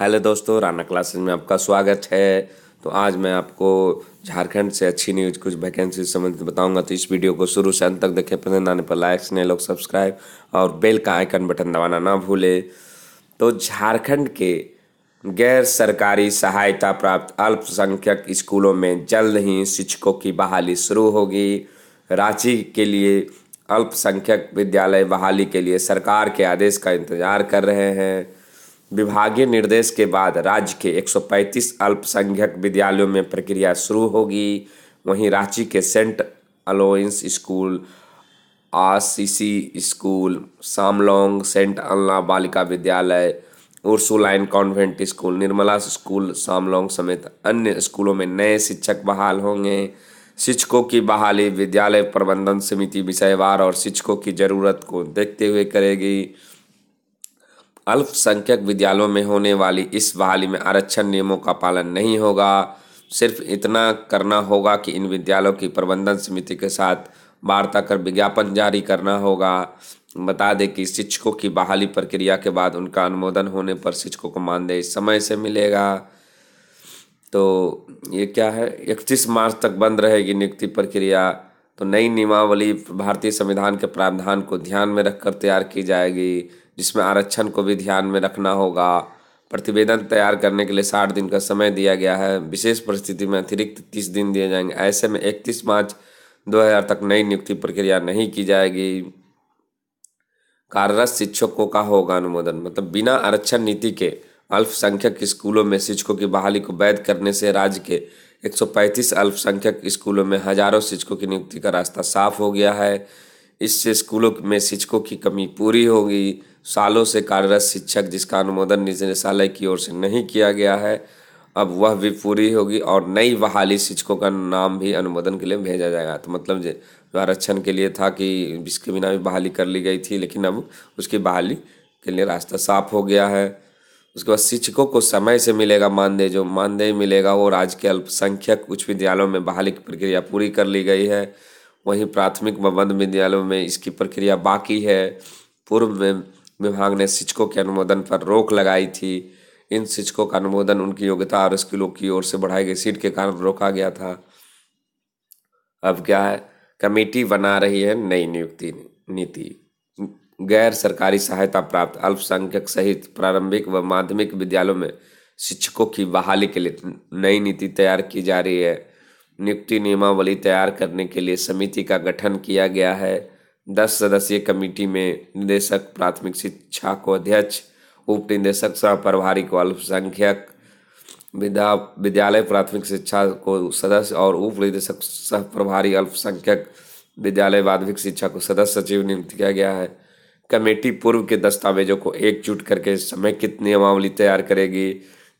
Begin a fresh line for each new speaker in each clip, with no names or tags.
hello दोस्तों Rana classes में आपका स्वागत है तो आज मैं आपको झारखंड से अच्छी न्यूज कुछ वैकेंसी संबंधित बताऊंगा तो इस वीडियो को शुरू से अंत तक देखें पसंद आने पर लाइक स्ने लोग सब्सक्राइब और बेल का आइकन बटन दबाना ना भूले तो झारखंड के गैर सरकारी सहायता प्राप्त अल्पसंख्यक स्कूलों में जल्द ही शिक्षकों की बहाली शुरू होगी रांची के लिए अल्पसंख्यक विद्यालय बहाली के लिए सरकार के आदेश का इंतजार कर रहे हैं विभागीय निर्देश के बाद राज्य के 135 अल्पसंख्यक विद्यालयों में प्रक्रिया शुरू होगी वहीं रांची के saint Aloysius school Assisi school Samlong saint अल्ला बालिका विद्यालय Ursuline convent school Nirmala school Samlong समेत अन्य स्कूलों में नए शिक्षक बहाल होंगे शिक्षकों की बहाली विद्यालय प्रबंधन समिति विषयवार और शिक्षकों की जरूरत को देखते हुए करेगी अल्पसंख्यक विद्यालयों में होने वाली इस बहाली में आरक्षण नियमों का पालन नहीं होगा सिर्फ इतना करना होगा कि इन विद्यालयों की प्रबंधन समिति के साथ वार्ता कर विज्ञापन जारी करना होगा बता दें कि शिक्षकों की बहाली प्रक्रिया के बाद उनका अनुमोदन होने पर शिक्षकों को मानदेय समय से मिलेगा तो ये क्या है इकतीस मार्च तक बंद रहेगी नियुक्ति प्रक्रिया तो नई नियमावली भारतीय संविधान के प्रावधान को ध्यान में रखकर तैयार की जाएगी जिसमें आरक्षण को भी ध्यान में रखना होगा प्रतिवेदन तैयार करने के लिए साठ दिन का समय दिया गया है विशेष परिस्थिति में अतिरिक्त तीस दिन दिए जाएंगे ऐसे में इकतीस मार्च दो तक नई नियुक्ति प्रक्रिया नहीं की जाएगी कार्यरत शिक्षकों का होगा अनुमोदन मतलब बिना आरक्षण नीति के अल्पसंख्यक स्कूलों में शिक्षकों की बहाली को वैध करने से राज्य के 135 अल्पसंख्यक स्कूलों में हजारों शिक्षकों की नियुक्ति का रास्ता साफ हो गया है इससे स्कूलों में शिक्षकों की कमी पूरी होगी सालों से कार्यरत शिक्षक जिसका अनुमोदन निदेशालय की ओर से नहीं किया गया है अब वह भी पूरी होगी और नई बहाली शिक्षकों का नाम भी अनुमोदन के लिए भेजा जाएगा तो मतलब जो आरक्षण के लिए था कि इसके बिना भी बहाली कर ली गई थी लेकिन अब उसकी बहाली के लिए रास्ता साफ हो गया है उसके बाद शिक्षकों को समय से मिलेगा मानदेय जो मानदेय मिलेगा वो राज्य के अल्पसंख्यक उच्च विद्यालयों में बहाली की प्रक्रिया पूरी कर ली गई है वहीं प्राथमिक व मध्य विद्यालयों में इसकी प्रक्रिया बाकी है पूर्व में विभाग ने शिक्षकों के अनुमोदन पर रोक लगाई थी इन शिक्षकों का अनुमोदन उनकी योग्यता और स्किलों की ओर से बढ़ाई गई सीट के कारण रोका गया था अब क्या है कमेटी बना रही है नई नियुक्ति नीति गैर सरकारी सहायता प्राप्त अल्पसंख्यक सहित प्रारंभिक व माध्यमिक विद्यालयों में शिक्षकों की बहाली के लिए नई नीति तैयार की जा रही है नियुक्ति नियमावली तैयार करने के लिए समिति का गठन किया गया है दस सदस्यीय कमेटी में निदेशक प्राथमिक शिक्षा को अध्यक्ष उप निदेशक सह प्रभारी को अल्पसंख्यक विद्या विद्यालय प्राथमिक शिक्षा को सदस्य और उप निदेशक सह प्रभारी अल्पसंख्यक विद्यालय माध्यमिक शिक्षा को सदस्य सचिव नियुक्त किया गया है कमेटी पूर्व के दस्तावेजों को एकजुट करके समेकित नियमावली तैयार करेगी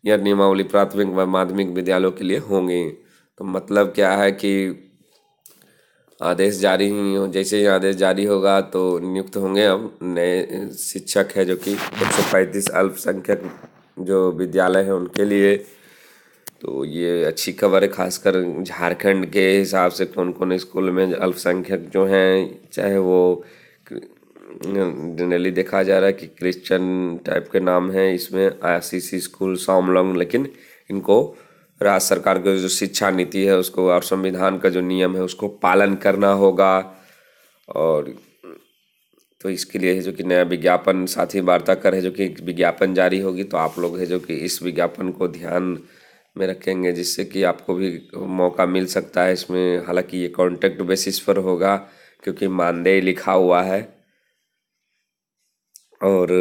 यह नियमावली प्राथमिक व माध्यमिक विद्यालयों के लिए होंगी तो मतलब क्या है कि आदेश जारी ही जैसे ही आदेश जारी होगा तो नियुक्त होंगे अब नए शिक्षक है जो कि एक सौ पैंतीस अल्पसंख्यक जो विद्यालय है उनके लिए तो ये अच्छी खबर है खासकर झारखंड के हिसाब से कौन कौन स्कूल में अल्पसंख्यक जो हैं चाहे वो जनरली देखा जा रहा है कि क्रिश्चियन टाइप के नाम हैं इसमें सी स्कूल सॉमलोंग लेकिन इनको राज्य सरकार की जो शिक्षा नीति है उसको और संविधान का जो नियम है उसको पालन करना होगा और तो इसके लिए है जो कि नया विज्ञापन साथी कर है जो कि विज्ञापन जारी होगी तो आप लोग है जो कि इस विज्ञापन को ध्यान में रखेंगे जिससे कि आपको भी मौका मिल सकता है इसमें हालांकि ये कॉन्ट्रैक्ट बेसिस पर होगा क्योंकि मानदेय लिखा हुआ है और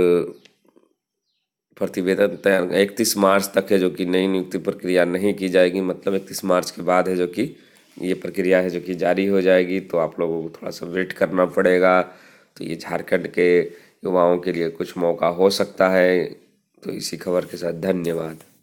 प्रतिवेदन तैयार इकतीस मार्च तक है जो कि नई नियुक्ति प्रक्रिया नहीं की जाएगी मतलब इकतीस मार्च के बाद है जो कि ये प्रक्रिया है जो कि जारी हो जाएगी तो आप लोगों को थोड़ा सा वेट करना पड़ेगा तो ये झारखंड के युवाओं के लिए कुछ मौका हो सकता है तो इसी खबर के साथ धन्यवाद